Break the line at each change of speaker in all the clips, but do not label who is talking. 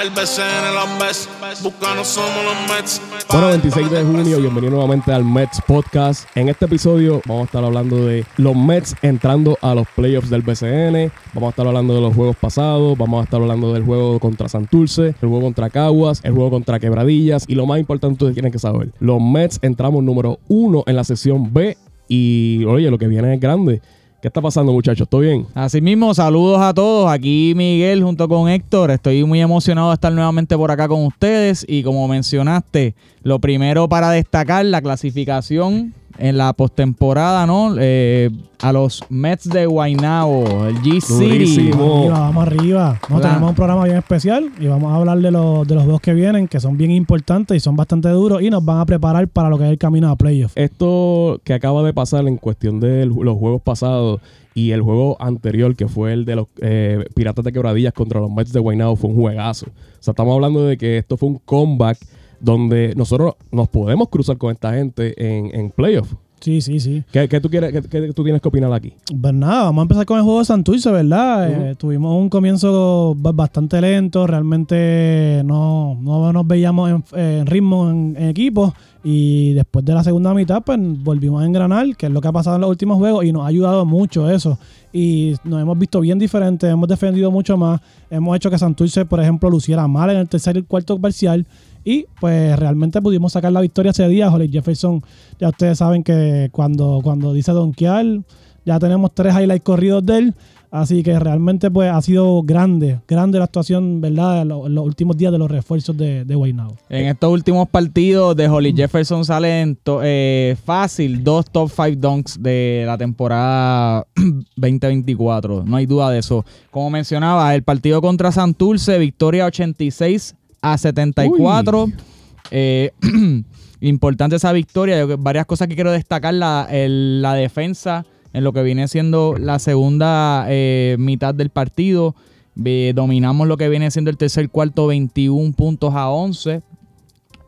El BCN, los Best, buscando somos los Mets.
Bueno, 26 de junio, bienvenido nuevamente al Mets Podcast. En este episodio vamos a estar hablando de los Mets entrando a los playoffs del BCN. Vamos a estar hablando de los juegos pasados, vamos a estar hablando del juego contra Santurce, el juego contra Caguas, el juego contra Quebradillas y lo más importante que tienen que saber, los Mets entramos
número uno en la sesión B y oye, lo que viene es grande. ¿Qué está pasando, muchachos? ¿Estoy bien? Así mismo, saludos a todos. Aquí Miguel junto con Héctor. Estoy muy emocionado de estar nuevamente por acá con ustedes. Y como mencionaste, lo primero para destacar, la clasificación en la postemporada, ¿no? Eh, a los Mets de Guainao, el g Vamos
arriba, vamos no, tenemos un programa bien especial y vamos a hablar de, los, de los dos que vienen, que son bien importantes y son bastante duros y nos van a preparar para lo que es el
camino a playoffs. Esto que acaba de pasar en cuestión de los juegos pasados y el juego anterior, que fue el de los eh, Piratas de Quebradillas contra los Mets de Guaynabo, fue un juegazo. O sea, estamos hablando de que esto fue un comeback donde nosotros nos podemos cruzar con esta gente en, en playoffs. Sí, sí, sí. ¿Qué, tú quieres, qué, tú tienes que opinar aquí? Pues nada, vamos a
empezar con el juego de Santurce, ¿verdad? Eh, tuvimos un comienzo bastante lento, realmente no, nos veíamos en, ritmo en, en, equipo y después de la segunda mitad pues volvimos a engranar, que es lo que ha pasado en los últimos juegos y nos ha ayudado mucho eso. Y nos hemos visto bien diferentes, hemos defendido mucho más, hemos hecho que Santurce, por ejemplo, luciera mal en el tercer y cuarto parcial y pues realmente pudimos sacar la victoria ese día. Holly Jefferson, ya ustedes saben que cuando, cuando dice donkear, ya tenemos tres highlights corridos de él. Así que realmente pues ha sido grande, grande la actuación, ¿verdad? En los, últimos días de los refuerzos de, de
En estos últimos partidos de Holly Jefferson salen eh, fácil dos top five dunks de la temporada 2024. No hay duda de eso. Como mencionaba, el partido contra Santurce, victoria 86 a 74. Eh, importante esa victoria. varias cosas que quiero destacar. La, defensa en lo que viene siendo la segunda eh, mitad del partido. dominamos lo que viene siendo el tercer cuarto 21 puntos a 11.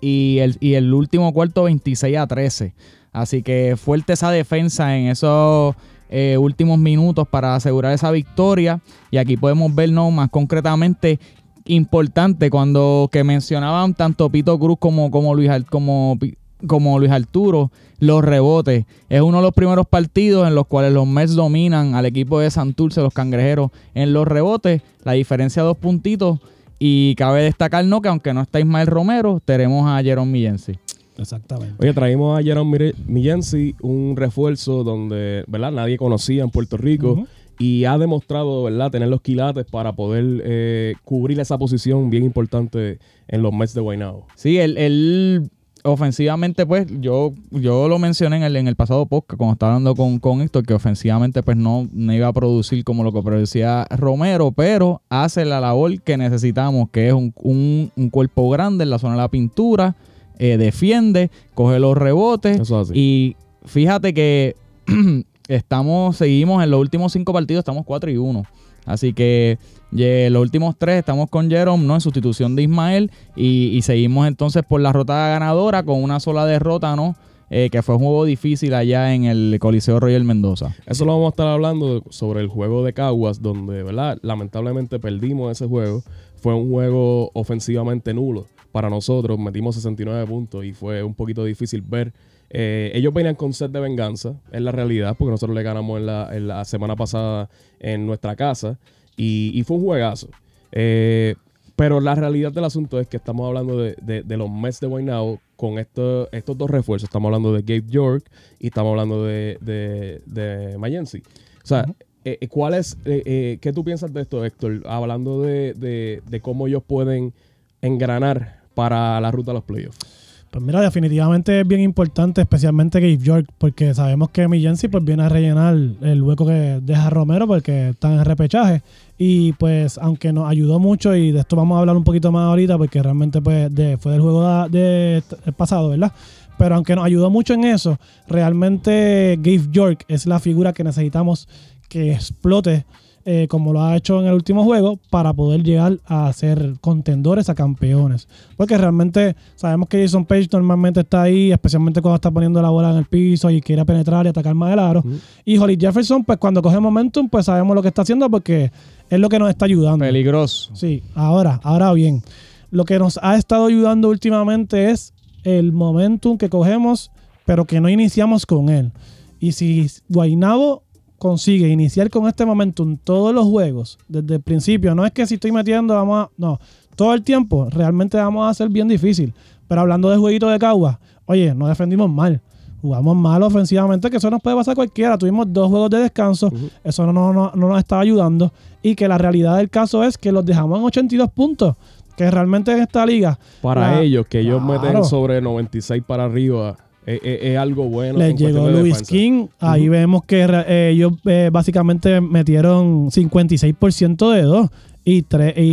Y el, el último cuarto 26 a 13. Así que fuerte esa defensa en esos eh, últimos minutos para asegurar esa victoria. Y aquí podemos ver ¿no? más concretamente importante cuando que mencionaban tanto Pito Cruz como, como, Luis, como, como Luis Arturo, los rebotes. Es uno de los primeros partidos en los cuales los Mets dominan al equipo de Santurce, los Cangrejeros, en los rebotes. La diferencia de dos puntitos. Y cabe destacar, no, que aunque no está Ismael Romero, tenemos a Jerome Millensi. Exactamente. Oye, traímos
a Jerome Millensi un refuerzo donde, ¿verdad? Nadie conocía en Puerto Rico y ha demostrado, ¿verdad?, tener los quilates para poder eh, cubrir esa posición bien
importante en los Mets de Guaynabo. Sí, él, él ofensivamente, pues, yo, yo lo mencioné en el, pasado podcast, cuando estaba hablando con, con esto que ofensivamente, pues, no, iba a producir como lo que producía Romero, pero hace la labor que necesitamos, que es un, cuerpo grande en la zona de la pintura, eh, defiende, coge los rebotes. Y fíjate que estamos, seguimos en los últimos cinco partidos, estamos 4 y 1. Así que los últimos tres estamos con Jerome, ¿no? En sustitución de Ismael. Y, seguimos entonces por la rotada ganadora con una sola derrota, ¿no? Eh, que fue un juego difícil allá en el Coliseo Royal Mendoza. Eso lo vamos a estar hablando sobre
el juego de Caguas, donde, ¿verdad? Lamentablemente perdimos ese juego. Fue un juego ofensivamente nulo para nosotros metimos 69 puntos y fue un poquito difícil ver. Eh, ellos venían con set de venganza, es la realidad, porque nosotros le ganamos en la, semana pasada en nuestra casa y, fue un juegazo. Eh, pero la realidad del asunto es que estamos hablando de, los Mets de out con estos dos refuerzos. Estamos hablando de Gabe York y estamos hablando de, de, O sea, eh, ¿cuál es, ¿qué tú piensas de esto, Héctor? Hablando de cómo ellos pueden engranar para la ruta de los playoffs? Pues
mira, definitivamente es bien importante, especialmente Gabe York, porque sabemos que Mi pues viene a rellenar el hueco que deja Romero porque está en repechaje. Y pues, aunque nos ayudó mucho, y de esto vamos a hablar un poquito más ahorita, porque realmente pues fue del juego de, pasado, ¿verdad? Pero aunque nos ayudó mucho en eso, realmente Gabe York es la figura que necesitamos que explote eh, como lo ha hecho en el último juego, para poder llegar a ser contendores, a campeones. Porque realmente sabemos que Jason Page normalmente está ahí, especialmente cuando está poniendo la bola en el piso y quiere penetrar y atacar más el aro. Mm. Y Holly Jefferson, pues cuando coge momentum, pues sabemos lo que está haciendo porque es lo que nos está ayudando. Peligroso. Sí, ahora, ahora bien. Lo que nos ha estado ayudando últimamente es el momentum que cogemos, pero que no iniciamos con él. Y si Guainabo consigue iniciar con este momentum todos los juegos desde el principio, no es que si estoy metiendo, vamos a. No, todo el tiempo realmente vamos a ser bien difícil. Pero hablando de jueguito de Cagua, oye, no defendimos mal. Jugamos mal ofensivamente, que eso nos puede pasar cualquiera. Tuvimos dos juegos de descanso, eso no, no, no, nos estaba ayudando. Y que la realidad del caso es que los dejamos en 82 puntos que realmente en esta liga. Para ellos, que ellos meten
sobre 96 para arriba, eh, eh, es, algo bueno. Les llegó Luis King.
Ahí vemos que eh, ellos básicamente metieron 56% de dos y, y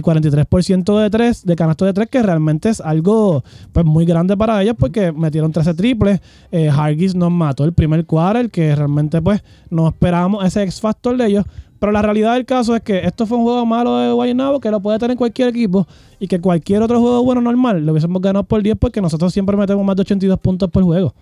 43% de 3, de canasto de 3, que realmente es algo pues muy grande para ellos porque metieron 13 triples. Hargis nos mató el primer cuadro el que realmente pues no esperábamos ese X-Factor de ellos. Pero la realidad del caso es que esto fue un juego malo de Guaynabo que lo puede tener cualquier equipo y que cualquier otro juego bueno normal lo hubiésemos ganado por 10 porque nosotros siempre metemos más de 82 puntos por juego.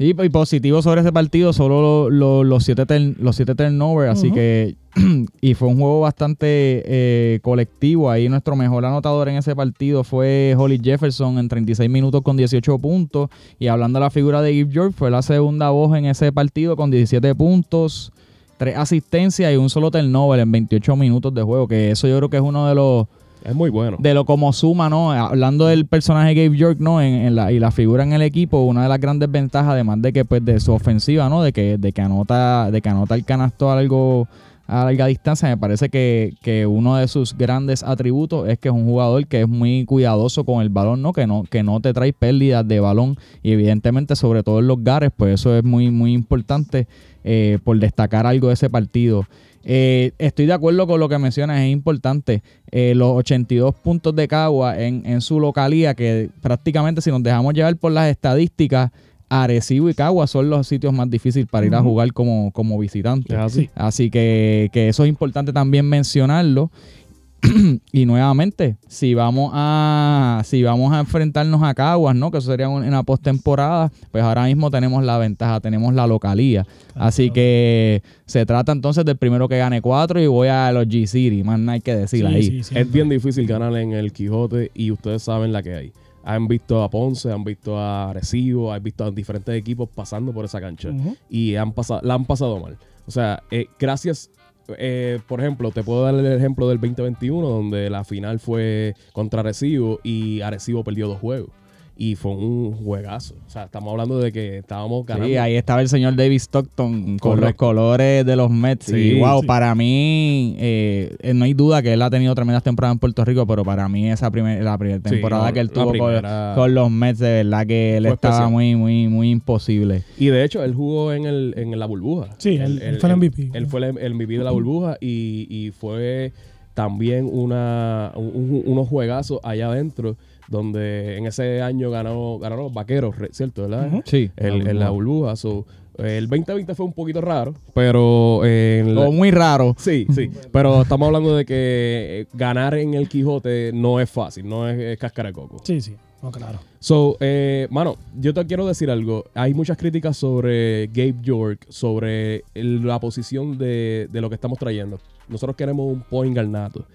Y, positivo sobre ese partido, solo los siete, los siete turnovers, así que... y fue un juego bastante eh, colectivo. Ahí nuestro mejor anotador en ese partido fue Holly Jefferson en 36 minutos con 18 puntos. Y hablando de la figura de Give York, fue la segunda voz en ese partido con 17 puntos tres asistencias y un solo Nobel en 28 minutos de juego, que eso yo creo que es uno de los... Es muy bueno. De lo como suma, ¿no? Hablando del personaje Gabe York, ¿no? en la, y la figura en el equipo, una de las grandes ventajas, además de que, pues, de su ofensiva, ¿no? De que, de que anota, de que anota el canasto algo a larga distancia, me parece que, uno de sus grandes atributos es que es un jugador que es muy cuidadoso con el balón, ¿no? Que no, que no te trae pérdidas de balón. Y evidentemente, sobre todo en los gares, pues eso es muy, muy importante eh, por destacar algo de ese partido. Eh, estoy de acuerdo con lo que mencionas, es importante. Eh, los 82 puntos de Cagua en, en su localía, que prácticamente si nos dejamos llevar por las estadísticas, Arecibo y Caguas son los sitios más difíciles para ir a jugar como, como visitante. Así. que, eso es importante también mencionarlo y nuevamente, si vamos a si vamos a enfrentarnos a Caguas, ¿no? Que eso sería una postemporada, pues ahora mismo tenemos la ventaja, tenemos la localía. Así que se trata entonces del primero que gane cuatro y voy a los G City, más nada hay que decir ahí. es bien difícil ganar en el Quijote
y ustedes saben la que hay han visto a Ponce, han visto a Arecibo, han visto a diferentes equipos pasando por esa cancha y han pasado, la han pasado mal. O sea, eh, gracias, eh, por ejemplo, te puedo dar el ejemplo del 2021 donde la final fue contra Recibo y Arecibo perdió dos juegos y fue un juegazo. O sea, estamos hablando de que estábamos ganando. Sí, ahí
estaba el señor David Stockton con los colores de los Mets. y wow, para mí, eh, eh, no hay duda que él ha tenido tremendas temporadas en Puerto Rico, pero para mí esa la primera temporada que él tuvo con, los Mets, de verdad que él estaba muy, muy, muy imposible.
Y de hecho, él jugó en, el, en la burbuja. Sí, él, fue el MVP. Él fue el, MVP de la burbuja y, y fue también una, unos juegazos allá adentro donde en ese año ganó, ganaron los vaqueros, ¿cierto? ¿Verdad? Sí. en la burbuja. el 2020 fue un poquito raro, pero... muy raro. Sí, sí. pero estamos hablando de que eh, ganar en el Quijote no es fácil, no es, cáscara de coco. Sí, sí. No, claro. So, eh, mano, yo te quiero decir algo. Hay muchas críticas sobre Gabe York, sobre la posición de, de, lo que estamos trayendo. Nosotros queremos un point garnato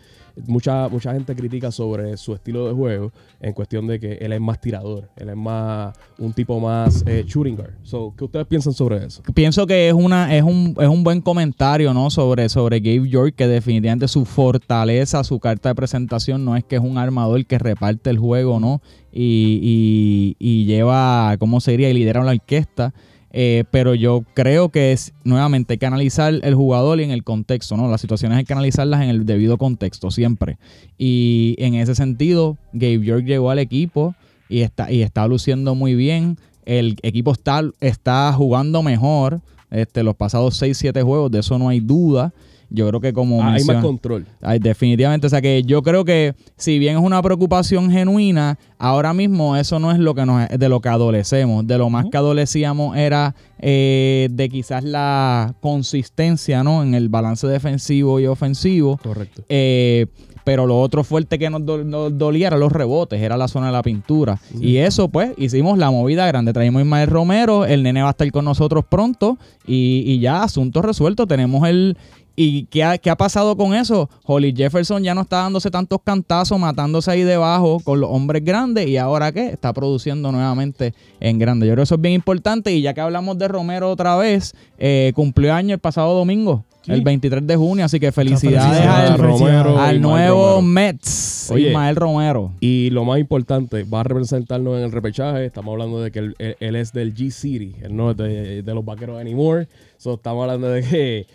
mucha, mucha gente critica sobre su estilo de juego en cuestión de que él es más tirador, él es más un tipo más eh, shooting guard. So, ¿Qué ustedes piensan sobre eso?
Pienso que es, una, es, un, es un buen comentario ¿no? sobre, sobre Gabe York, que definitivamente su fortaleza, su carta de presentación no es que es un armador que reparte el juego ¿no? y, y, y lleva, ¿cómo sería? Y lidera una orquesta eh, pero yo creo que es, nuevamente, hay que analizar el jugador y en el contexto, ¿no? Las situaciones hay que analizarlas en el debido contexto, siempre. Y en ese sentido, Gabe York llegó al equipo y está, y está luciendo muy bien. El equipo está, está jugando mejor este, los pasados 6-7 juegos, de eso no hay duda. Yo creo que como... Ah, hay más control. Hay, definitivamente, o sea que yo creo que si bien es una preocupación genuina, ahora mismo eso no es lo que nos, de lo que adolecemos. De lo más que adolecíamos era eh, de quizás la consistencia ¿no? en el balance defensivo y ofensivo. Correcto. Eh, pero lo otro fuerte que nos, dolía era los rebotes, era la zona de la pintura. Y eso, pues, hicimos la movida grande. traemos a Ismael Romero, el nene va a estar con nosotros pronto y, y ya, asunto resuelto. Tenemos el, ¿Y qué ha, pasado con eso? Holly Jefferson ya no está dándose tantos cantazos, matándose ahí debajo con los hombres grandes y ahora qué? Está produciendo nuevamente en grande. Yo creo que eso es bien importante y ya que hablamos de Romero otra vez, eh, cumplió año el pasado domingo. El 23 de junio, así que felicidades, al, nuevo Mets, Ismael Romero. Y
lo más importante, va a representarnos en el repechaje. Estamos hablando de que él, es del G-City, él no es de, los vaqueros anymore. estamos hablando de que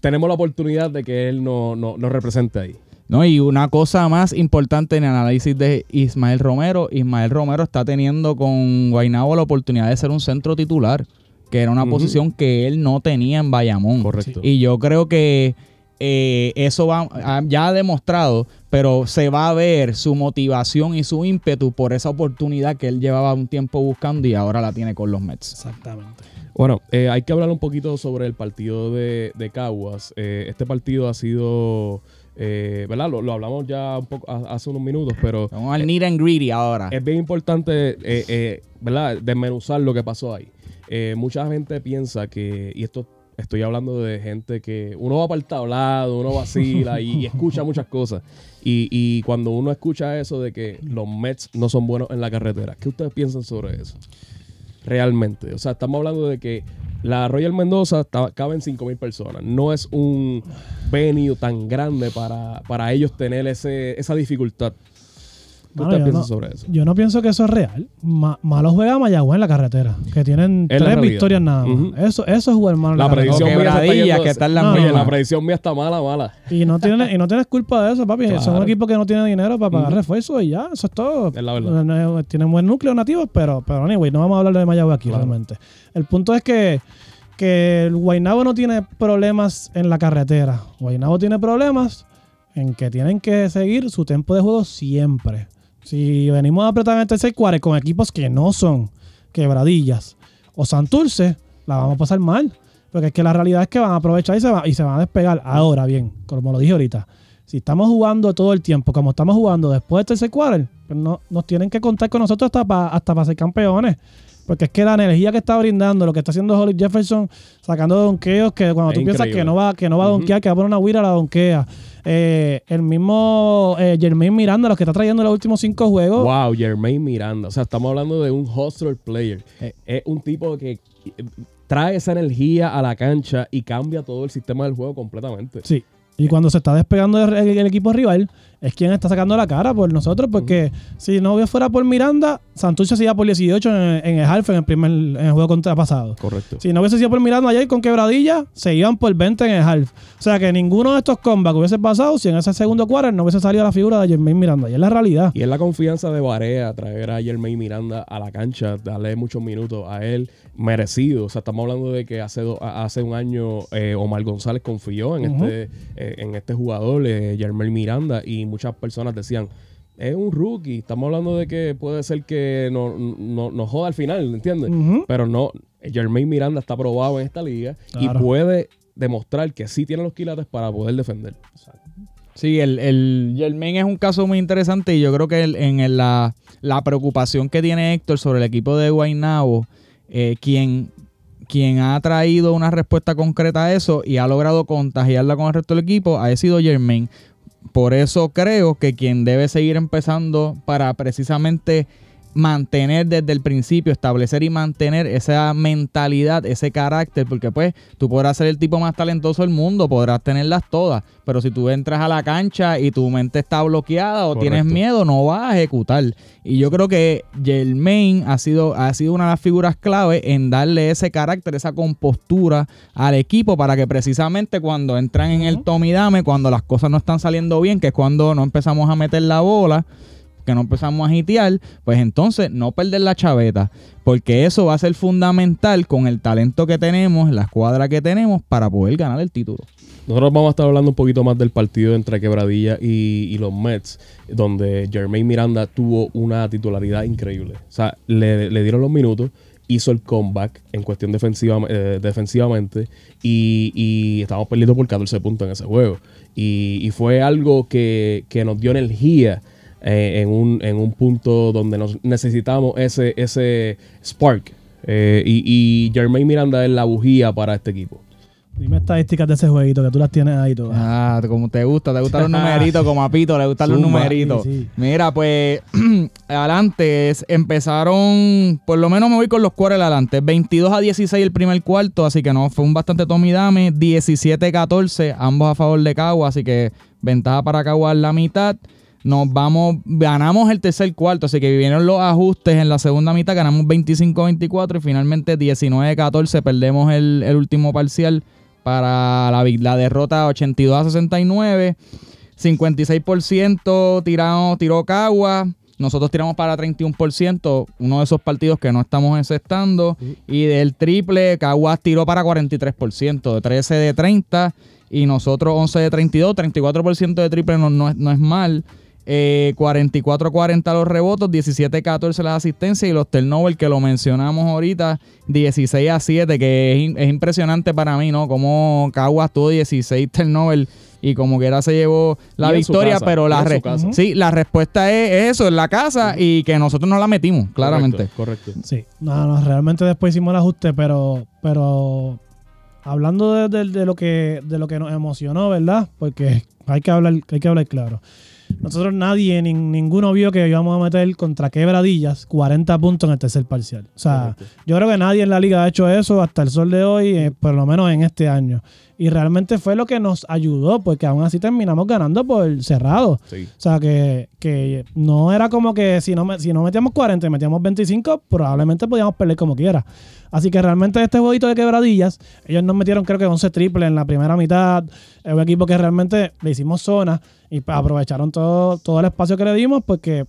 tenemos la oportunidad de que él nos no, represente ahí.
No, y una cosa más importante en el análisis de Ismael Romero, Ismael Romero está teniendo con Guainabo la oportunidad de ser un centro titular, que era una posición que él no tenía en Bayamón. Correcto. Y yo creo que eh, eso va, ya ha demostrado, pero se va a ver su motivación y su ímpetu por esa oportunidad que él llevaba un tiempo buscando y ahora la tiene con los Mets. Exactamente. Bueno,
eh, hay que hablar un poquito sobre el partido de, de Caguas. Eh, este partido ha sido, eh, ¿verdad? Lo, hablamos ya un poco hace unos minutos, pero... Vamos al need and greedy ahora. Es bien importante, ¿verdad? Desmenuzar lo que pasó ahí. mucha gente piensa que, y esto estoy hablando de gente que uno va para el tablado, uno vacila y, y escucha muchas cosas. Y, y, cuando uno escucha eso de que los Mets no son buenos en la carretera, ¿qué ustedes piensan sobre eso? realmente. O sea, estamos hablando de que la Royal Mendoza cabe en 5.000 personas. No es un venue tan grande para, para ellos tener ese, esa dificultad sobre eso?
Yo no pienso que eso es real. malo juega Mayagüez en la carretera, que tienen tres victorias nada más. eso, eso es jugar malo. La, predicción mía que está en la, la predicción
mía está mala, mala.
Y no tienes, y no tienes culpa de eso, papi. Son un equipo que no tiene dinero para pagar refuerzos y ya, eso es todo. Tienen buen núcleo nativo, pero, pero anyway, no vamos a hablar de Mayagüez aquí realmente. El punto es que que el Guaynabo no tiene problemas en la carretera. Guaynabo tiene problemas en que tienen que seguir su tiempo de juego siempre. Si venimos a apretar en el tercer con equipos que no son quebradillas o Santurce, la vamos a pasar mal. Porque es que la realidad es que van a aprovechar y se, va, y se van a despegar. Ahora bien, como lo dije ahorita, si estamos jugando todo el tiempo como estamos jugando después del tercer quarter, pues no, nos tienen que contar con nosotros hasta para hasta ser campeones. Porque es que la energía que está brindando, lo que está haciendo Holly Jefferson, sacando donkeos, que cuando tú piensas que no va, que no va a donquear, que va a poner una a la donkea. Eh, el mismo eh, Jermaine Miranda, los que está trayendo los últimos cinco juegos.
Wow, Jermaine Miranda. O sea, estamos hablando de un hustler player. Eh. es un tipo que trae esa energía a la cancha y cambia todo el sistema del juego completamente. Sí.
Y cuando se está despegando el, equipo rival, es quien está sacando la cara por nosotros, porque si no fuera por Miranda, Santucho se iba por 18 en, el half, en el primer en el juego contrapasado. Correcto. Si no hubiese sido por Miranda ayer con quebradilla, se iban por 20 en el half. O sea que ninguno de estos combats hubiese pasado si en ese segundo cuarto no hubiese salido la figura de Jermaine Miranda. Y es la realidad.
Y es la confianza de Barea traer a Jermaine Miranda a la cancha, darle muchos minutos a él, merecido. O sea, estamos hablando de que hace, hace un año eh, Omar González confió en este. Eh, en este jugador, Jermaine eh, Miranda, y muchas personas decían, es un rookie, estamos hablando de que puede ser que nos no, joda al final, ¿entiendes? Pero no, Jermaine Miranda está probado en esta liga y puede demostrar que sí tiene los quilates
para poder defender. Sí, el, el es un caso muy interesante y yo creo que en la, preocupación que tiene Héctor sobre el equipo de Guaynabo, eh, quien quien ha traído una respuesta concreta a eso y ha logrado contagiarla con el resto del equipo ha sido Germain. Por eso creo que quien debe seguir empezando para precisamente mantener desde el principio, establecer y mantener esa mentalidad, ese carácter, porque pues tú podrás ser el tipo más talentoso del mundo, podrás tenerlas todas, pero si tú entras a la cancha y tu mente está bloqueada o tienes miedo, no vas a ejecutar. Y yo creo que Jermaine ha sido, ha sido una de las figuras clave en darle ese carácter, esa compostura al equipo para que precisamente cuando entran en el tomidame, cuando las cosas no están saliendo bien, que es cuando no empezamos a meter la bola, que no empezamos a hitear, pues entonces no perder la chaveta, porque eso va a ser fundamental con el talento que tenemos, la escuadra que tenemos para poder ganar el título. Nosotros
vamos a estar hablando un poquito más del partido entre Quebradilla y, los Mets, donde Jermaine Miranda tuvo una titularidad increíble. O sea, le, dieron los minutos, hizo el comeback en cuestión defensiva, eh, defensivamente y, y estábamos perdiendo por 14 puntos en ese juego. Y, fue algo que, que nos dio energía eh, en, un, punto donde nos necesitamos ese, ese spark. Eh, y, y Jermaine Miranda es la bujía para este equipo.
Dime estadísticas de ese jueguito que tú las tienes
ahí todas. Ah, como te gusta, te gustan los numeritos, como a Pito, le gustan los numeritos. Mira, pues adelante empezaron, por lo menos me voy con los cuares adelante. 22 a 16 el primer cuarto, así que no, fue un bastante tomidame. 17 14, ambos a favor de Caguas así que ventaja para Caguas en la mitad. Nos vamos, ganamos el tercer cuarto, así que vinieron los ajustes en la segunda mitad, ganamos 25-24 y finalmente 19-14 perdemos el, último parcial para la, derrota 82-69. 56% tirado, tiró Cagua, nosotros tiramos para 31%, uno de esos partidos que no estamos aceptando Y del triple, Caguas tiró para 43%, de 13 de 30. Y nosotros 11 de 32, 34% de triple no, no es mal. Eh, 44-40 los rebotos 17-14 las asistencia y los turnovers que lo mencionamos ahorita, 16 a 7, que es, impresionante para mí, ¿no? Como Caguas tuvo 16 turnovers y como que era se llevó la victoria, pero la, sí, la respuesta es eso, en la casa y que nosotros no la metimos, claramente. Correcto. Sí,
no, realmente después hicimos el ajuste, pero, pero hablando de, lo que, de lo que nos emocionó, ¿verdad? Porque hay que hablar, hay que hablar claro. Nosotros nadie, ninguno vio que íbamos a meter contra quebradillas 40 puntos en el tercer parcial. O sea, yo creo que nadie en la liga ha hecho eso hasta el sol de hoy, eh, por lo menos en este año. Y realmente fue lo que nos ayudó, porque aún así terminamos ganando por cerrado. O sea, que, que, no era como que si no, si no metíamos 40 y metíamos 25, probablemente podíamos perder como quiera. Así que realmente este jueguito de quebradillas, ellos nos metieron creo que 11 triples en la primera mitad. Es un equipo que realmente le hicimos zona y aprovecharon todo, todo el espacio que le dimos porque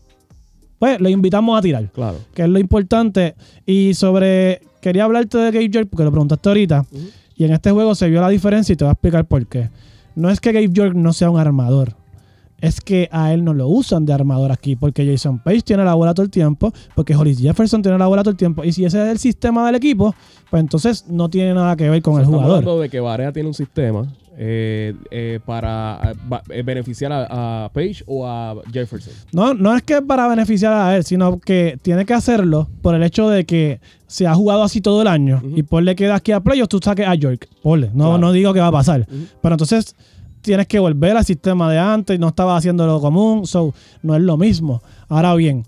pues lo invitamos a tirar. Claro. Que es lo importante. Y sobre, quería hablarte de Gager porque lo preguntaste ahorita. Y en este juego se vio la diferencia y te voy a explicar por qué. No es que Gabe York no sea un armador. Es que a él no lo usan de armador aquí, porque Jason Page tiene la bola todo el tiempo, porque Hollis Jefferson tiene la bola todo el tiempo. Y si ese es el sistema del equipo, pues entonces no tiene nada que ver con el jugador.
de que Varea tiene un sistema eh, eh, para eh, beneficiar a, Page o a Jefferson.
No, no es que para beneficiar a él, sino que tiene que hacerlo por el hecho de que se ha jugado así todo el año. Y por le quedas aquí a playoffs, tú saques a York. Ponle. No, no digo que va a pasar. Pero entonces tienes que volver al sistema de antes. No estaba haciendo lo común. So, no es lo mismo. Ahora bien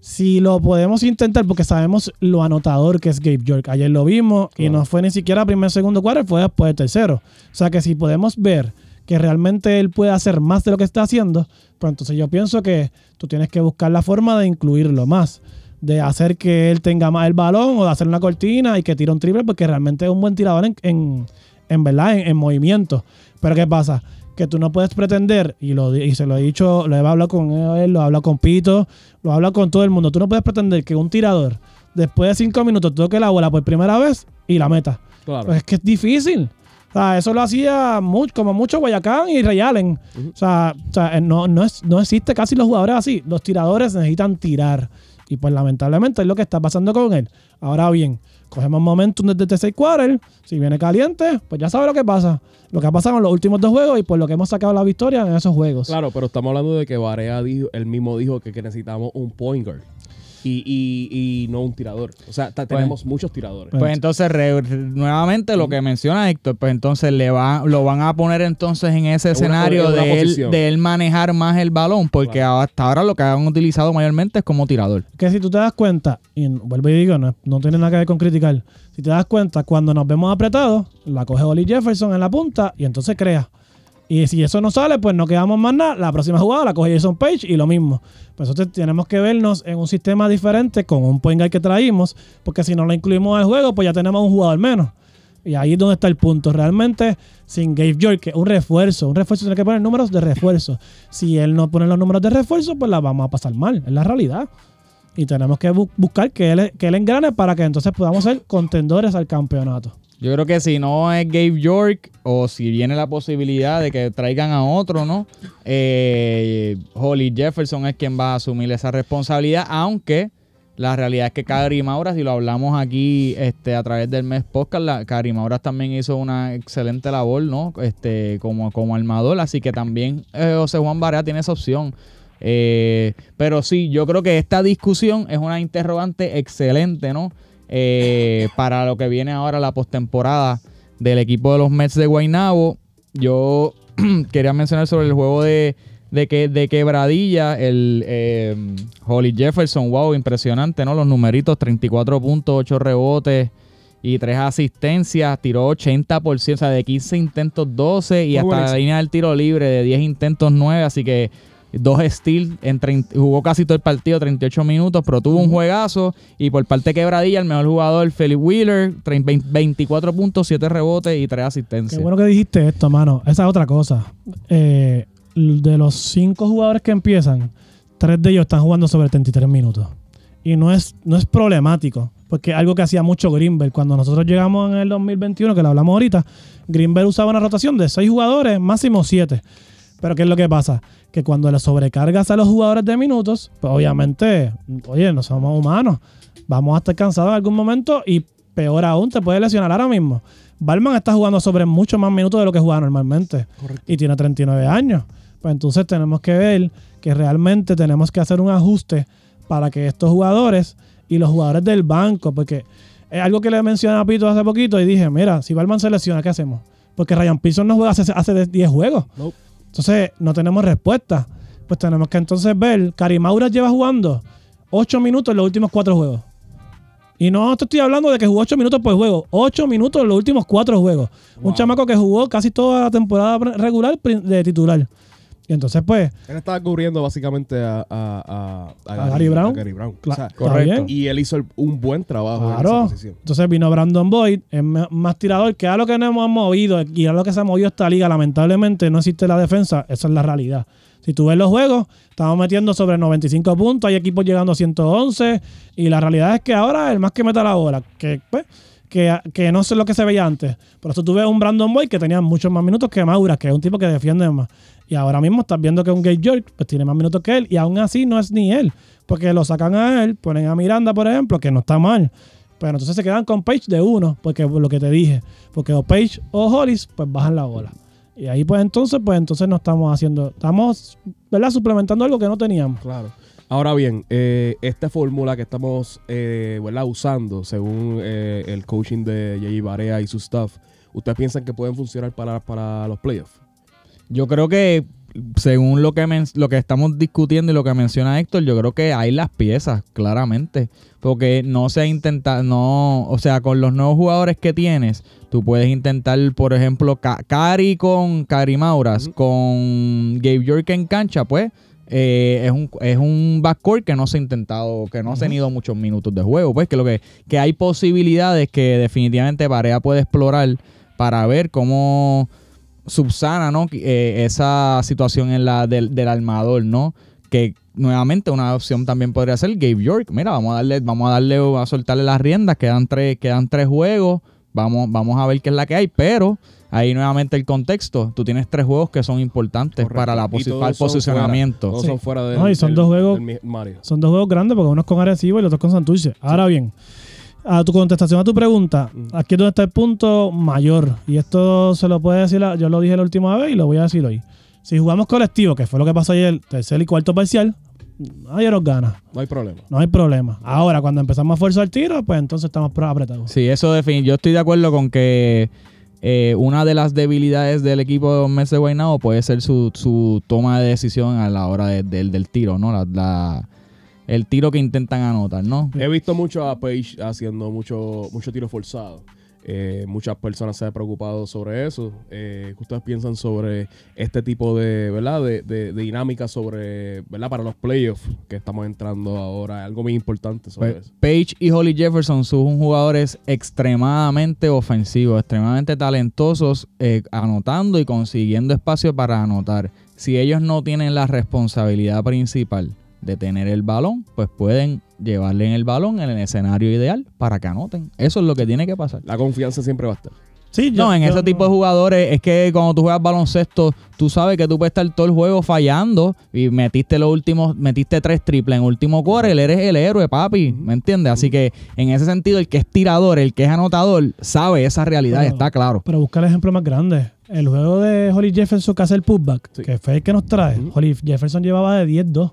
si lo podemos intentar, porque sabemos lo anotador que es Gabe York. Ayer lo vimos y no fue ni siquiera primer, segundo cuarto, fue después del tercero. O sea que si podemos ver que realmente él puede hacer más de lo que está haciendo, pues entonces yo pienso que tú tienes que buscar la forma de incluirlo más. De hacer que él tenga más el balón o de hacer una cortina y que tire un triple, porque realmente es un buen tirador en, en, en verdad, en, en movimiento. Pero ¿qué pasa? que tú no puedes pretender, y, se lo he dicho, lo he hablado con él, lo he hablado con Pito, lo he hablado con todo el mundo, tú no puedes pretender que un tirador, después de cinco minutos, toque la bola por primera vez y la meta. Claro. Pues es que es difícil. O sea, eso lo hacía como mucho Guayacán y Reyalen. O sea, no, no, existe casi los jugadores así. Los tiradores necesitan tirar. Y pues lamentablemente es lo que está pasando con él. Ahora bien, Cogemos momentum desde 6 quarter. Si viene caliente, pues ya sabe lo que pasa. Lo que ha pasado en los últimos dos juegos y por lo que hemos sacado la victoria en esos juegos. Claro,
pero estamos hablando de que Varea dijo, el mismo dijo que necesitamos un point guard y, y, no un tirador. O sea, pues, tenemos muchos tiradores. Pues
entonces, nuevamente lo que menciona Héctor, pues entonces le va, lo van a poner entonces en ese escenario de, él, manejar más el balón, porque hasta ahora lo que han utilizado mayormente es como tirador. Que si
tú te das cuenta, y vuelvo y digo, no, no tiene nada que ver con criticar, si te das cuenta, cuando nos vemos apretados, la coge Oli Jefferson en la punta y entonces crea. Y si eso no sale, pues no quedamos más nada. La próxima jugada la coge Jason Page y lo mismo. Pues entonces tenemos que vernos en un sistema diferente con un point guard que traímos, porque si no lo incluimos al juego, pues ya tenemos un jugador menos. Y ahí es donde está el punto. Realmente, sin Gabe York, que un refuerzo, un refuerzo tiene que poner números de refuerzo. Si él no pone los números de refuerzo, pues la vamos a pasar mal. Es la realidad. Y tenemos que buscar que que él engrane para que entonces podamos ser contendores al campeonato.
Yo creo que si no es Gabe York o si viene la posibilidad de que traigan a otro, ¿no? Eh, Holly Jefferson es quien va a asumir esa responsabilidad, aunque la realidad es que Karim Maura, si lo hablamos aquí este, a través del mes podcast, la, Karim también hizo una excelente labor, ¿no? Este, como, como armador, así que también eh, José Juan Barea tiene esa opción. Eh, pero sí, yo creo que esta discusión es una interrogante excelente, ¿no? eh, para lo que viene ahora la postemporada del equipo de los Mets de Guaynabo. Yo quería mencionar sobre el juego de, de, que, de quebradilla, el eh, Holly Jefferson, wow, impresionante, ¿no? Los numeritos, 34 puntos, 8 rebotes y 3 asistencias, tiró 80%, o sea, de 15 intentos 12 y hasta la línea del tiro libre de 10 intentos 9, así que dos steel jugó casi todo el partido, 38 minutos, pero tuvo un juegazo. Y por parte quebradilla, el mejor jugador, Philip Wheeler, 24 puntos, 7 rebotes y 3 asistencias. Qué bueno
que dijiste esto, mano. Esa es otra cosa. Eh, de los 5 jugadores que empiezan, 3 de ellos están jugando sobre 33 minutos. Y no es, no es problemático. Porque algo que hacía mucho Greenberg, cuando nosotros llegamos en el 2021, que lo hablamos ahorita, Greenberg usaba una rotación de 6 jugadores, máximo 7. Pero ¿qué es lo que pasa? Que cuando le sobrecargas a los jugadores de minutos, pues obviamente, oye, no somos humanos. Vamos a estar cansados en algún momento y peor aún, te puedes lesionar ahora mismo. Balman está jugando sobre mucho más minutos de lo que juega normalmente. Y tiene 39 años. Pues entonces tenemos que ver que realmente tenemos que hacer un ajuste para que estos jugadores y los jugadores del banco, porque es algo que le mencioné a Pito hace poquito y dije, mira, si Balman se lesiona, ¿qué hacemos? Porque Ryan Pearson no juega hace, 10 juegos. Entonces, no tenemos respuesta. Pues tenemos que entonces ver, Karimaura lleva jugando 8 minutos en los últimos 4 juegos. Y no te estoy hablando de que jugó 8 minutos por juego, 8 minutos en los últimos 4 juegos. Un chamaco que jugó casi toda la temporada regular de titular entonces, pues.
Él estaba cubriendo básicamente a, Gary, Brown. correcto. Y él hizo un buen trabajo. En esa
Entonces vino Brandon Boyd, es más tirador, que a lo que no hemos movido y a lo que se ha movido esta liga. Lamentablemente no existe la defensa. Esa es la realidad. Si tú ves los juegos, estamos metiendo sobre 95 puntos, hay equipos llegando a 111. Y la realidad es que ahora el más que meta la bola, que pues que, no sé lo que se veía antes. Por eso tú ves un Brandon Boy que tenía muchos más minutos que Maura, que es un tipo que defiende más. Y ahora mismo estás viendo que un Gay George pues, tiene más minutos que él y aún así no es ni él. Porque lo sacan a él, ponen a Miranda, por ejemplo, que no está mal. Pero entonces se quedan con Page de uno, porque lo que te dije. Porque o Page o Hollis pues bajan la bola. Y ahí pues entonces, pues entonces no estamos haciendo, estamos, ¿verdad? Suplementando algo que no teníamos. Claro.
Ahora bien, eh, esta fórmula que estamos eh, usando, según eh, el coaching
de Jay Barea y su staff, ¿ustedes piensan que pueden funcionar para, para los playoffs? Yo creo que, según lo que, lo que estamos discutiendo y lo que menciona Héctor, yo creo que hay las piezas, claramente. Porque no se intenta, no, o sea, con los nuevos jugadores que tienes, tú puedes intentar, por ejemplo, Cari con Cari Mauras, con Gabe York en cancha, pues eh, es, un, es un backcourt que no se ha intentado, que no se ha tenido muchos minutos de juego. Pues que lo que, que hay posibilidades que definitivamente Varea puede explorar para ver cómo subsana ¿no? Eh, esa situación en la, del, del armador, ¿no? Que nuevamente una opción también podría ser Gabe York. Mira, vamos a darle, vamos a darle, a soltarle las riendas, quedan tres, quedan tres juegos, vamos, vamos a ver qué es la que hay, pero Ahí nuevamente el contexto. Tú tienes tres juegos que son importantes para, la el posicionamiento. son y son dos
juegos.
Son dos juegos grandes porque uno es con Arecibo y el otro es con Santurce. Ahora bien, a tu contestación a tu pregunta, mm. aquí es donde está el punto mayor. Y esto se lo puede decir, yo lo dije la última vez y lo voy a decir hoy. Si jugamos colectivo, que fue lo que pasó ayer, tercer y cuarto parcial, nadie nos gana. No hay problema. No hay problema. Ahora, cuando empezamos a fuerza el tiro, pues entonces estamos apretados.
Sí, eso definitivamente. Yo estoy de acuerdo con que eh, una de las debilidades del equipo de los Messi puede ser su, toma de decisión a la hora del tiro, ¿no? La, el tiro que intentan anotar, ¿no? He
visto mucho a Page haciendo mucho, mucho tiro forzado. Eh, muchas personas se han preocupado sobre eso. Eh, ¿Qué ustedes piensan sobre este tipo de, ¿verdad? De, dinámica sobre, ¿verdad? Para los playoffs que estamos entrando ahora. Algo muy importante sobre
eso. Page y Holly Jefferson son jugadores extremadamente ofensivos, extremadamente talentosos, eh, anotando y consiguiendo espacio para anotar. Si ellos no tienen la responsabilidad principal de tener el balón, pues pueden llevarle en el balón en el escenario ideal para que anoten. Eso es lo que tiene que pasar. La confianza siempre va a estar. Sí, no, en ese tipo de jugadores es que cuando tú juegas baloncesto, tú sabes que tú puedes estar todo el juego fallando y metiste los últimos, metiste tres triples en último quarter, eres el héroe, papi, ¿me entiendes? Así que en ese sentido, el que es tirador, el que es anotador, sabe esa realidad, está claro.
Pero buscar el ejemplo más grande. El juego de Holly Jefferson que hace el putback, que fue el que nos trae. Holly Jefferson llevaba de 10-2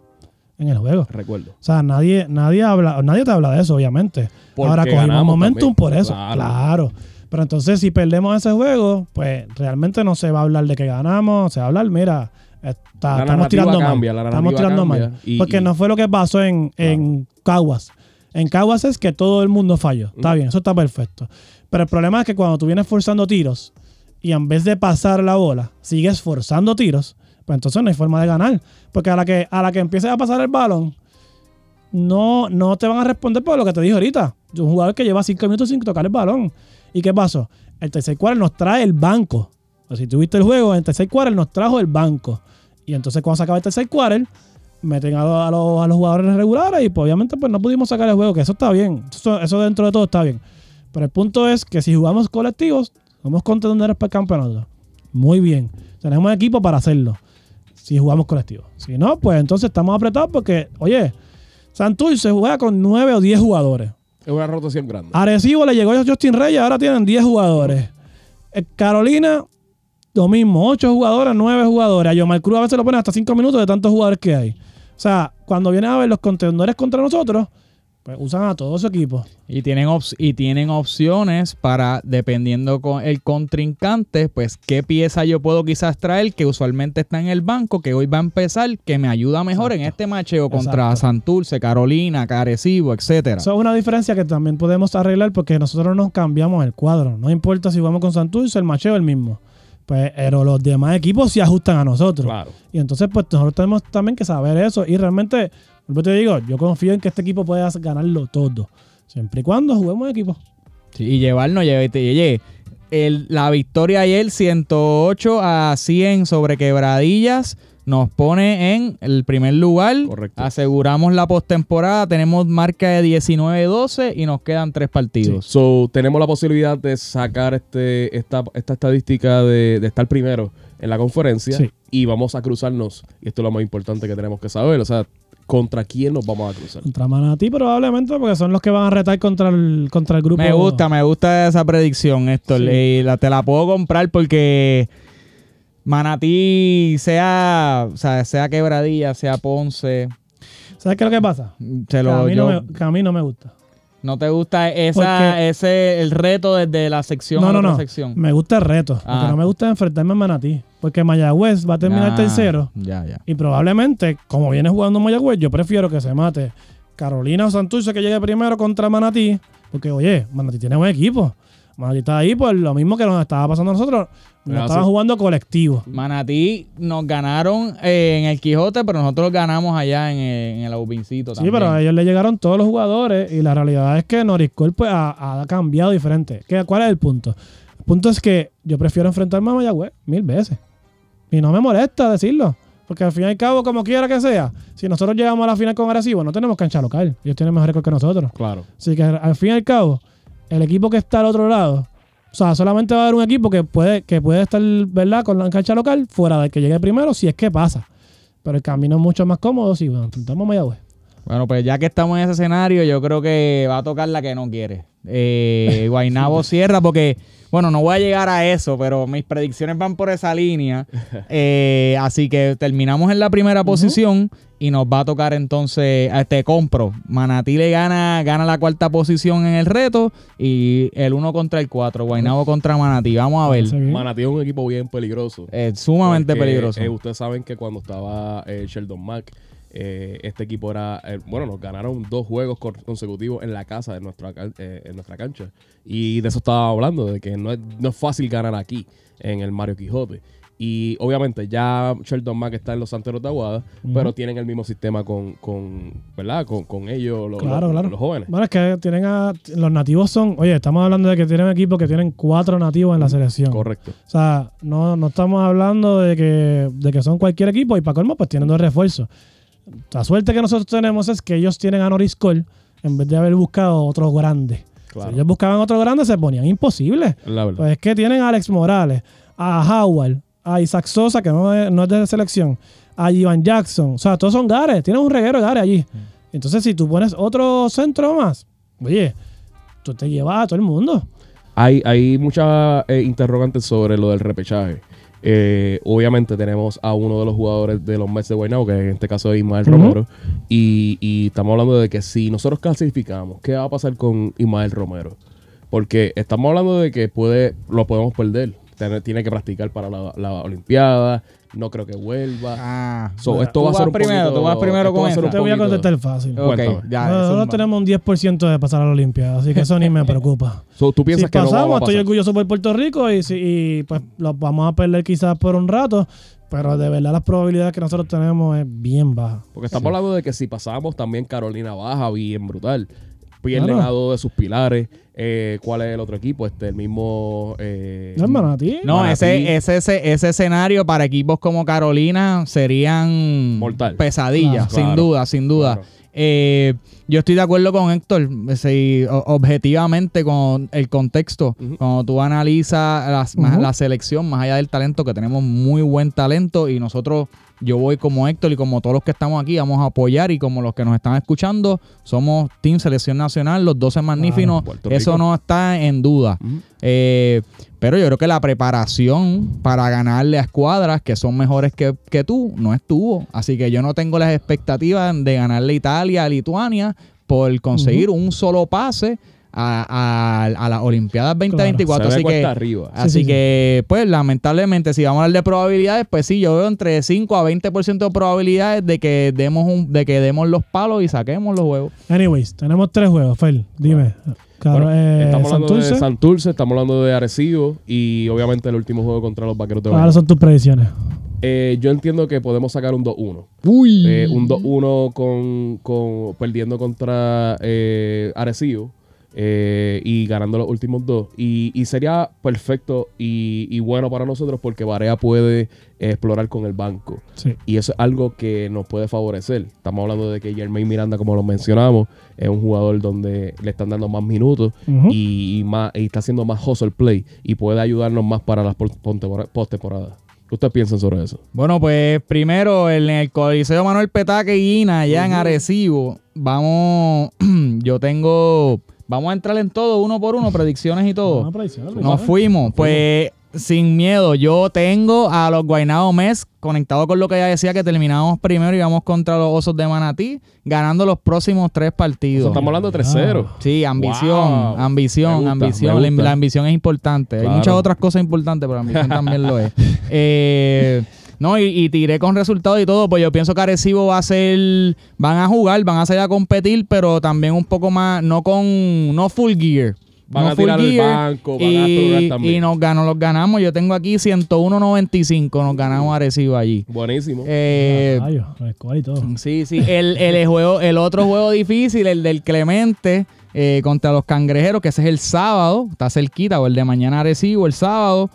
en el juego.
Recuerdo.
O
sea, nadie, nadie, habla, nadie te habla de eso, obviamente. Ahora cogimos momentum por eso. Claro. Pero entonces, si perdemos ese juego, pues realmente no se va a hablar de que ganamos, se va a hablar, mira, eh, estamos tirando mal. Estamos tirando mal. porque no fue lo que pasó en, en Caguas. En Caguas es que todo el mundo falló. Está bien, eso está perfecto. Pero el problema es que cuando tú vienes forzando tiros y en vez de pasar la bola, sigues forzando tiros, pues entonces no hay forma de ganar. Porque a la que, a la que empieces a pasar el balón, no, no te van a responder por lo que te dije ahorita. Un jugador que lleva 5 minutos sin tocar el balón. ¿Y qué pasó? El tercer cuarto nos trae el banco. Pues si tuviste el juego, el tercer cuarto nos trajo el banco. Y entonces cuando se acaba el tercer cuarto, meten a, los jugadores regulares y pues, obviamente pues no pudimos sacar el juego, que eso está bien. Eso, dentro de todo está bien. Pero el punto es que si jugamos colectivos, somos contendores para el campeonato. Muy bien. Tenemos un equipo para hacerlo si jugamos colectivo. Si no, pues entonces estamos apretados porque, oye, Santur se juega con nueve o diez jugadores.
Es una rotación grande.
Arecibo le llegó a Justin Reyes, ahora tienen 10 jugadores. Eh, Carolina, lo mismo, 8 jugadores, nueve jugadores. A Yomar Cruz a veces lo ponen hasta cinco minutos de tantos jugadores que hay. O sea, cuando vienen a ver los contendores contra nosotros,
pues usan a todos su equipo. Y tienen, y tienen opciones para, dependiendo con el contrincante, pues qué pieza yo puedo quizás traer que usualmente está en el banco, que hoy va a empezar, que me ayuda mejor en este macheo contra Santurce, Carolina, Carecibo, etcétera. Eso
es una diferencia que también podemos arreglar porque nosotros nos cambiamos el cuadro. No importa si jugamos con Santurce, el macheo es el mismo pues, pero los demás equipos se ajustan a nosotros. Y entonces, pues nosotros tenemos también que saber eso. Y realmente digo, yo confío en que este equipo pueda ganarlo todo. Siempre y cuando juguemos equipo.
Sí, y llevarnos, lleve, el, la victoria ayer 108 a 100 sobre Quebradillas nos pone en el primer lugar. Correcto. Aseguramos la postemporada. Tenemos marca de 19-12 y nos quedan tres partidos. tenemos la posibilidad
de sacar este, esta, estadística de, estar primero en la conferencia y vamos a cruzarnos. Y esto es lo más importante que tenemos que saber. O sea, ¿Contra quién nos vamos a cruzar?
Contra Manatí probablemente, porque son los que van a retar contra el, contra el grupo. Me gusta,
me gusta esa predicción, esto la, te la puedo comprar porque Manatí, sea, quebradía, sea, sea Ponce... ¿Sabes qué es lo que pasa? lo, que a mí no me gusta. ¿No te gusta esa, ese el reto desde la sección no, a la no, no. sección? Me
gusta el reto. Ah. no me gusta enfrentarme a Manatí. Porque Mayagüez va a terminar ah, tercero. Ya, ya. Y probablemente, como viene jugando Mayagüez, yo prefiero que se mate Carolina o Santurce que llegue primero contra Manatí. Porque, oye, Manatí tiene buen equipo. Manatí ahí por pues, lo mismo
que nos estaba pasando a nosotros. Nos estaban jugando colectivo. Manatí nos ganaron eh, en el Quijote, pero nosotros ganamos allá en, eh, el Aubincito también. Sí, pero a
ellos le llegaron todos los jugadores y la realidad es que Noriscol pues, ha, cambiado diferente. ¿Qué, ¿Cuál es el punto? El punto es que yo prefiero enfrentarme a Mayagüez mil veces. Y no me molesta decirlo. Porque al fin y al cabo, como quiera que sea, si nosotros llegamos a la final con Arecibo, no tenemos cancha local. Ellos tienen mejor récord que nosotros. Claro. Así que al fin y al cabo el equipo que está al otro lado, o sea, solamente va a haber un equipo que puede, que puede estar, ¿verdad?, con la cancha local fuera del que llegue primero, si es que pasa. Pero el camino es mucho más cómodo si bueno, enfrentamos a Mayagüez.
Bueno, pues ya que estamos en ese escenario, yo creo que va a tocar la que no quiere. Eh, Guainabo cierra porque bueno, no voy a llegar a eso, pero mis predicciones van por esa línea. Eh, así que terminamos en la primera posición y nos va a tocar entonces, este compro. Manatí le gana, gana la cuarta posición en el reto y el uno contra el cuatro. Guainabo contra Manatí. Vamos a ver. Manatí
es un equipo bien peligroso. Es sumamente peligroso. Eh, ustedes saben que cuando estaba eh, Sheldon Mack eh, este equipo era, eh, bueno, nos ganaron dos juegos consecutivos en la casa de nuestra, eh, en nuestra cancha. Y de eso estaba hablando, de que no es, no es fácil ganar aquí, en el Mario Quijote. Y obviamente ya Sheldon Mack está en los Santeros de Aguada, pero tienen el mismo sistema con, con ¿verdad? Con, con ellos, los, los, jóvenes.
Bueno, es que tienen a, los nativos son, oye, estamos hablando de que tienen equipos que tienen cuatro nativos en la mm, selección. Correcto. O sea, no, no estamos hablando de que, de que son cualquier equipo y para colmo pues tienen dos refuerzos. La suerte que nosotros tenemos es que ellos tienen a Norris Cole en vez de haber buscado otro grande. Si ellos buscaban otro grande, se ponían imposibles. Pues es que tienen a Alex Morales, a Howard, a Isaac Sosa, que no es, de selección, a Ivan Jackson. O sea, todos son gares. Tienen un reguero de gares allí. Mm. Entonces, si tú pones otro centro más, oye, tú te llevas a todo el mundo.
Hay, hay muchas eh, interrogantes sobre lo del repechaje. Eh, obviamente tenemos a uno de los jugadores de los Mets de Guaynabo, que en este caso es Ismael Romero, y, estamos hablando de que si nosotros clasificamos, ¿qué va a pasar con Ismael Romero? Porque estamos hablando de que puede, lo podemos perder, tiene, tiene que practicar para la Olimpiada, no creo que vuelva. Ah, esto va a ser primero con eso. Te voy a contestar fácil. Okay, ya, Nosotros
tenemos un 10% de pasar a la Olimpiada, así que eso ni me preocupa.
¿tú piensas si que pasamos, estoy
orgulloso por Puerto Rico y, pues lo vamos a perder quizás por un rato, pero de verdad las probabilidades que nosotros tenemos es bien baja. Porque estamos
hablando de que si pasamos también Carolina baja bien brutal pierden de sus pilares. Eh, ¿Cuál es el otro equipo? Este, el mismo. Eh, no, ese,
ese, ese, escenario para equipos como Carolina serían pesadillas, sin duda, sin duda. Eh, yo estoy de acuerdo con Héctor, objetivamente con el contexto, cuando tú analizas la selección, más allá del talento, que tenemos muy buen talento y nosotros yo voy como Héctor y como todos los que estamos aquí, vamos a apoyar y como los que nos están escuchando, somos Team Selección Nacional, los 12 ah, magníficos, eso no está en duda. Eh, pero yo creo que la preparación para ganarle a escuadras que son mejores que, tú no estuvo. Así que yo no tengo las expectativas de ganarle a Italia, a Lituania, por conseguir un solo pase a, las Olimpiadas 2024. así que, así que pues, lamentablemente, si vamos a hablar de probabilidades, pues sí, yo veo entre 5 a 20% de probabilidades de que demos un, de que demos los palos y saquemos los juegos.
Anyways, tenemos tres juegos, Fel, dime. Eh, estamos hablando de
Santurce, estamos hablando de Arecibo y obviamente el último juego contra los Vaqueros de son tus predicciones. Eh, yo entiendo que podemos sacar un 2-1. Uy. Eh, un 2-1 con, con, perdiendo contra Arecibo eh, y ganando los últimos dos. Y, sería perfecto y, bueno para nosotros porque Barea puede explorar con el banco. Y eso es algo que nos puede favorecer. Estamos hablando de que Jermaine Miranda, como lo mencionamos, es un jugador donde le están dando más minutos y, está haciendo más hustle play y puede ayudarnos más para las postemporadas ¿Qué ¿Ustedes piensan sobre eso?
Bueno, pues primero en el Coliseo Manuel Petaque y Ina, allá en Arecibo, vamos, yo tengo Vamos a entrar en todo, uno por uno, predicciones y todo. No, Nos fuimos. Pues sin miedo, yo tengo a los Guainados Mes conectado con lo que ya decía que terminamos primero y vamos contra los Osos de Manatí, ganando los próximos tres partidos. estamos hablando de 3-0. Ah. Sí, ambición, ambición, ambición. La, ambición es importante. Hay muchas otras cosas importantes, pero la ambición también lo es. Eh, no, y, tiré con resultados y todo, pues yo pienso que Arecibo va a ser, van a jugar, van a salir a competir, pero también un poco más, no con, no full gear. Van a tirar el banco, van y, a también. Y nos ganó, los ganamos. Yo tengo aquí 101.95, nos ganamos Arecibo allí. Buenísimo. Eh, Sí, sí. El, el, juego, el otro juego difícil, el del Clemente. Eh, contra los cangrejeros, que ese es el sábado, está cerquita, o el de mañana Arecibo, el sábado.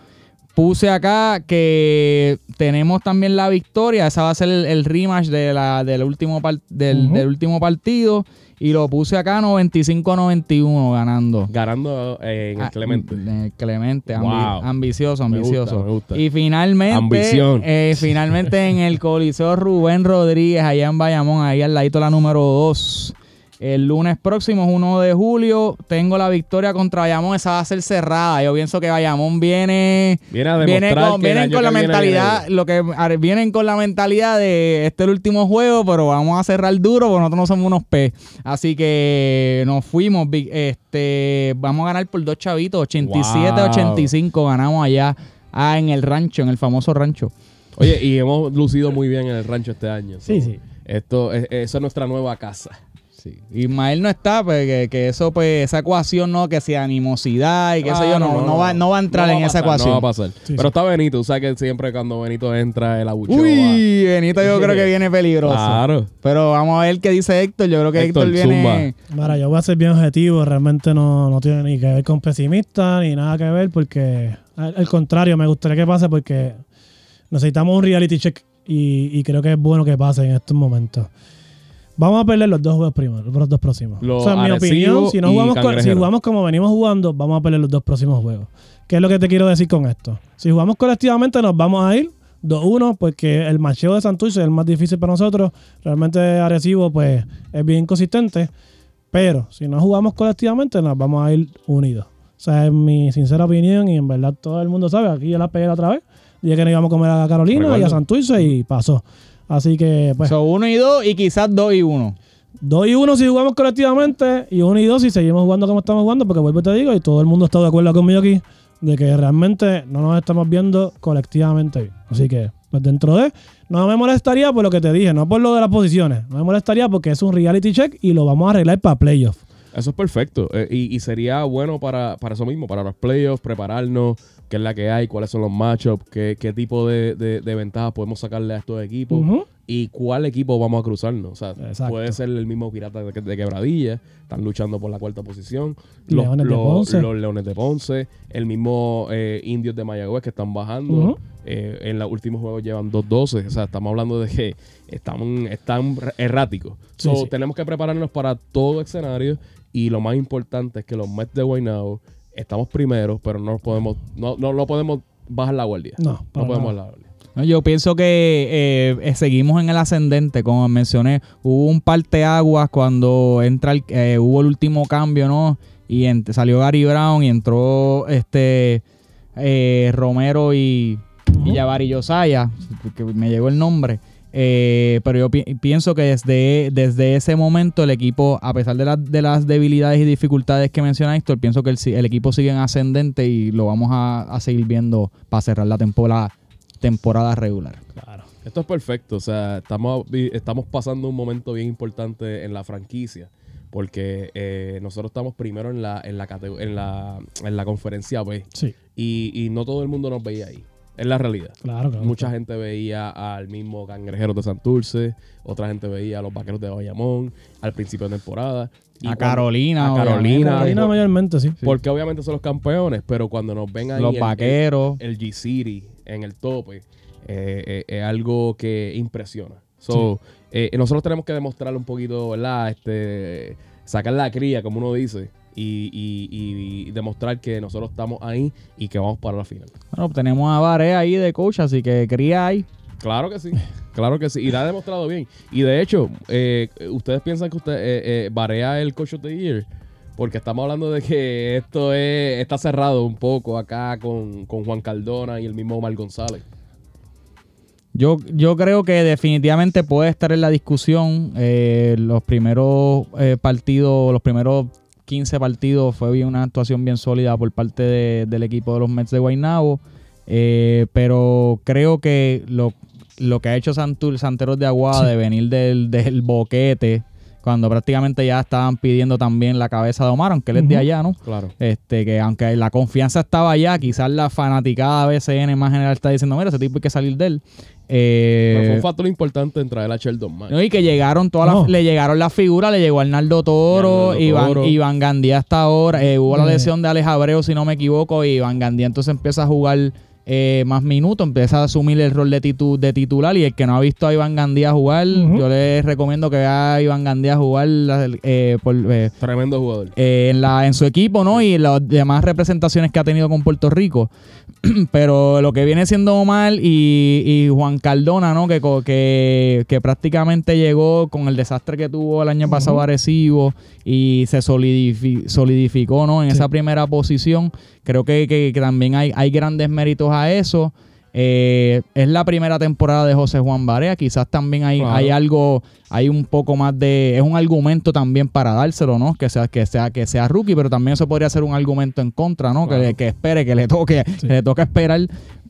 Puse acá que tenemos también la victoria. Esa va a ser el, rematch de la, del, último del, último partido. Y lo puse acá 95-91 ganando. Ganando eh, en el ah, Clemente. en el Clemente. Ambicioso, ambicioso. Y finalmente. Ambición. Eh, finalmente en el Coliseo Rubén Rodríguez, allá en Bayamón, ahí al ladito la número 2. El lunes próximo 1 de julio. Tengo la victoria contra Bayamón. Esa va a ser cerrada. Yo pienso que Bayamón viene. Viene a con, vienen con la mentalidad. lo que vienen con la mentalidad de este el último juego, pero vamos a cerrar duro porque nosotros no somos unos P. Así que nos fuimos. Este, vamos a ganar por dos chavitos. 87-85 ganamos allá ah, en el rancho, en el famoso rancho. Oye, y hemos lucido muy bien en el rancho este año. Sí, sí. Esto, eso es nuestra nueva casa. Sí. Ismael no está, pues, que, eso, pues, esa ecuación, ¿no? Que sea animosidad y que eso ah, yo no, no, va,
a entrar en esa ecuación. Pero
está Benito, o sea que siempre cuando Benito entra, el abucheo. Uy, Benito yo creo que viene peligroso. Claro. Pero vamos a ver qué dice Héctor. Yo creo que Héctor, viene. Zumba.
yo voy a ser bien objetivo, realmente no, tiene ni que ver con pesimista ni nada que ver, porque al, contrario, me gustaría que pase porque necesitamos un reality check y, y creo que es bueno que pase en estos momentos. Vamos a perder los dos juegos primeros, los dos próximos. o sea, mi opinión, si, no jugamos si jugamos como venimos jugando, vamos a perder los dos próximos juegos. ¿Qué es lo que te quiero decir con esto? Si jugamos colectivamente, nos vamos a ir 2-1, porque el macheo de Santurce es el más difícil para nosotros. Realmente Arecibo, pues, es bien inconsistente. Pero si no jugamos colectivamente, nos vamos a ir unidos. O sea, es mi sincera opinión y en verdad todo el mundo sabe. Aquí yo la pegué otra vez. Dije que no íbamos a comer a Carolina y a Santurce y pasó. Así que, pues. Son
1 y 2 y quizás 2 y 1. 2 y 1
si jugamos colectivamente y 1 y 2 si seguimos jugando como estamos jugando, porque vuelvo y te digo, y todo el mundo está de acuerdo conmigo aquí, de que realmente no nos estamos viendo colectivamente. Así que, pues dentro de, no me molestaría por lo que te dije, no por lo de las posiciones, no me molestaría porque es un reality check y lo vamos a arreglar para playoffs.
Eso es perfecto. Eh, y, sería bueno para, para, eso mismo, para los playoffs, prepararnos, qué es la que hay, cuáles son los matchups, qué, qué tipo de, de, ventajas podemos sacarle a estos equipos y cuál equipo vamos a cruzarnos. O sea, puede ser el mismo Pirata de, de, Quebradilla, están luchando por la cuarta posición, los Leones, de, Ponce. el mismo eh, Indios de Mayagüez que están bajando. Eh, en los últimos juegos llevan 2-12. O sea, estamos hablando de que están, están erráticos. Tenemos que prepararnos para todo escenario. Y lo más importante es que los Mets de Guaynabo estamos primeros, pero no podemos, no, no, podemos bajar la guardia.
No, podemos bajar
la guardia.
yo pienso que eh, eh, seguimos en el ascendente, como mencioné, hubo un parteaguas cuando entra el, hubo el último cambio, ¿no? Y salió Gary Brown y entró este Romero y -huh. y que me llegó el nombre. Eh, pero yo pienso que desde, desde ese momento el equipo, a pesar de, las debilidades y dificultades que menciona Héctor, pienso que el, equipo sigue en ascendente y lo vamos a, seguir viendo para cerrar la temporada, temporada regular.
Claro. Esto es perfecto. O sea, estamos, estamos pasando un momento bien importante en la franquicia. Porque eh, nosotros estamos primero en la, en la, en la, conferencia B. y no todo el mundo nos veía ahí. Es la realidad. Claro, claro, Mucha gente veía al mismo cangrejero de Santurce, otra gente veía a los Vaqueros de Bayamón al principio de temporada. a, Carolina, a Carolina. Carolina. mayormente, sí. Porque obviamente son los campeones, pero cuando nos ven ahí... Los el, Vaqueros. El, G-City en el tope eh, eh, es algo que impresiona. So, eh, nosotros tenemos que demostrarle un poquito, ¿verdad? Este, sacar la cría, como uno dice y, demostrar que nosotros estamos ahí y que vamos para la final.
Bueno, pues tenemos a Baré ahí de coach, así que cría ahí.
Claro que sí, claro que sí. Y la ha demostrado bien. Y de hecho, eh, ustedes piensan que usted eh, eh el coach of the year. Porque estamos hablando de que esto está cerrado un poco acá con, Juan Cardona y el mismo Omar González.
Yo, yo creo que definitivamente puede estar en la discusión eh, los primeros partidos, los primeros 15 partidos fue bien una actuación bien sólida por parte del equipo de los Mets de Guaynabo. Eh, pero creo que lo, lo que ha hecho Santur, Santeros de Aguada de venir del, del boquete cuando prácticamente ya estaban pidiendo también la cabeza de Omar, aunque él es de allá, ¿no? Claro. Este, que aunque la confianza estaba allá, quizás la fanaticada BCN más general está diciendo, mira, ese tipo hay que salir de él. Eh, Pero fue un factor
importante en traer a Sheldon
Mack. No, y que llegaron todas le llegaron las figuras, le llegó Arnaldo Toro, y Toro. Iván Gandía hasta ahora, eh, hubo la lesión de Alex Abreu, si no me equivoco, y Iván Gandía entonces empieza a jugar eh, más minutos, empieza a asumir el rol de, titu de titular. Y el que no ha visto a Iván Gandía jugar, yo les recomiendo que vea a Iván Gandía jugar eh, eh, tremendo jugador. en, la, en su equipo, ¿no? Y las demás representaciones que ha tenido con Puerto Rico. Pero lo que viene siendo mal y, Juan Cardona, ¿no? Que, que, que, prácticamente llegó con el desastre que tuvo el año pasado a Recibo y se solidificó, ¿no? En esa primera posición. Creo que, que también hay, hay grandes méritos a eso. Eh, es la primera temporada de José Juan Barea. Quizás también hay, algo, hay un poco más de. Es un argumento también para dárselo, ¿no? Que sea, que sea, que sea rookie, pero también eso podría ser un argumento en contra, ¿no? Que, espere, que le toque, le toque esperar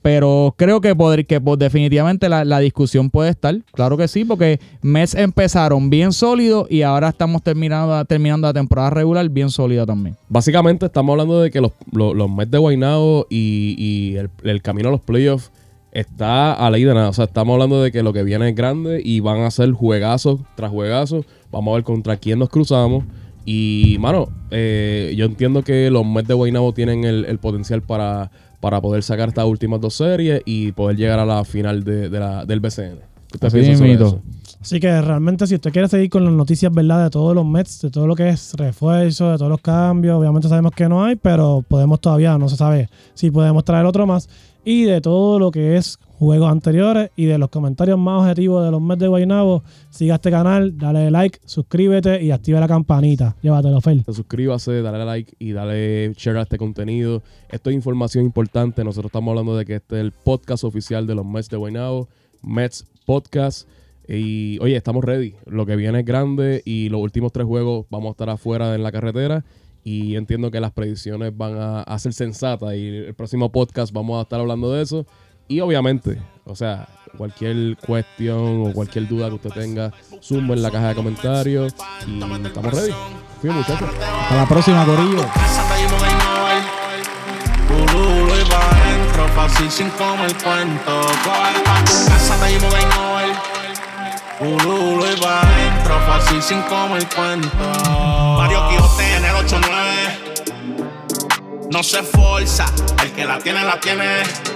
pero creo que, poder, que definitivamente la, discusión puede estar. Claro que sí, porque Mets empezaron bien sólidos y ahora estamos terminando, terminando la temporada regular bien sólida también.
Básicamente estamos hablando de que los, los, Mets de Guaynabo y, el, camino a los playoffs está a la de nada. O sea, estamos hablando de que lo que viene es grande y van a ser juegazos tras juegazos. Vamos a ver contra quién nos cruzamos. Y, mano, eh, yo entiendo que los Mets de Guaynabo tienen el potencial para para poder sacar estas últimas dos series y poder llegar a la final de, la, del BCN. Así,
Así que realmente si usted quiere seguir con las noticias verdad de todos los Mets, de todo lo que es refuerzo, de todos los cambios, obviamente sabemos que no hay, pero podemos todavía, no se sabe si podemos traer otro más, y de todo lo que es juegos anteriores y de los comentarios más objetivos de los Mets de Guaynabo. Siga este canal, dale like, suscríbete y activa la campanita. Llévatelo, Fel.
Suscríbase, dale like y dale share a este contenido. Esto es información importante. Nosotros estamos hablando de que este es el podcast oficial de los Mets de Guaynabo, Mets Podcast. Y oye, estamos ready. Lo que viene es grande y los últimos tres juegos vamos a estar afuera en la carretera y entiendo que las predicciones van a, a, ser sensatas y el próximo podcast vamos a estar hablando de eso. Y obviamente, o sea, cualquier cuestión o cualquier duda que usted tenga, sumo en la caja de comentarios y estamos ready.
Fíjate, muchachos. Hasta la próxima, Corillo.
así sin como el cuento, coge pa' tu casa,
te llevo de Noel. Ululo y va adentro, fácil sin como el cuento. Mario Quijote en el 89. No se esforza, el que la tiene, la tiene.